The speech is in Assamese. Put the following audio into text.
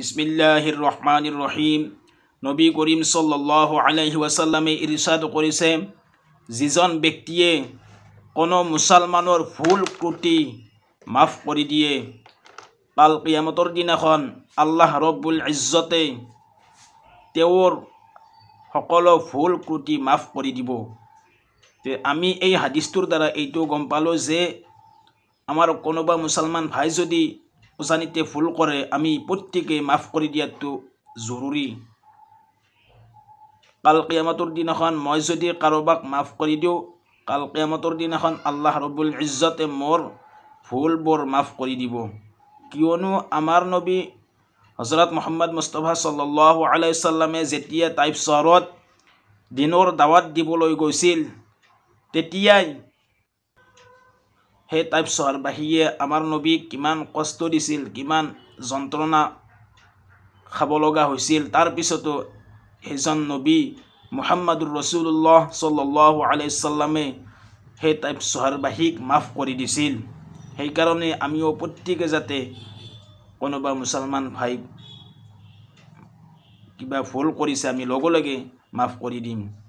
বিসমিল্লাহিৰ ৰহমানিৰ ৰহিম নবী কৰিম সাল্লাহ আলহি ওয়াসাল্লামে ইৰশাদ কৰেছে যিজন ব্যক্তিয়ে কোনো মুসলমানৰ ভুল ত্ৰুটি মাফ কৰি দিয়ে পাল কিয়ামতৰ দিনাখন আল্লাহ ৰবুল ইজ্জতে তেওঁৰ সকলো ভুল ত্ৰুটি মাফ কৰি দিব আমি এই হাদিছটোৰ দ্বাৰা এইটো গম পালোঁ যে আমাৰ কোনোবা মুছলমান ভাই যদি উজানিতে ফুল কৰে আমি প্ৰত্যেকে মাফ কৰি দিয়াটো জৰুৰী কাল কিয়ামতৰ দিনাখন মই যদি কাৰোবাক মাফ কৰি দিওঁ কাল কিয়ামতৰ দিনাখন আল্লাহ ৰবুল ইজ্জতে মোৰ ভুলবোৰ মাফ কৰি দিব কিয়নো আমাৰ নবী হজৰত মোহাম্মদ মুস্তফা চল্লু আলাইচাল্লামে যেতিয়া টাইপ চহৰত দিনৰ দাৱাত দিবলৈ গৈছিল তেতিয়াই সেই টাইপ চোৱাৰ বাহিৰে আমাৰ নবী কিমান কষ্ট দিছিল কিমান যন্ত্ৰণা খাব লগা হৈছিল তাৰপিছতো সেইজন নবী মোহাম্মদুৰ ৰচুল্লাহ চল্লাহ আলহিচাল্লামে সেই টাইপ চোহাৰ বাহিক মাফ কৰি দিছিল সেইকাৰণে আমিও প্ৰত্যেকে যাতে কোনোবা মুছলমান ভাই কিবা ভুল কৰিছে আমি লগে লগে মাফ কৰি দিম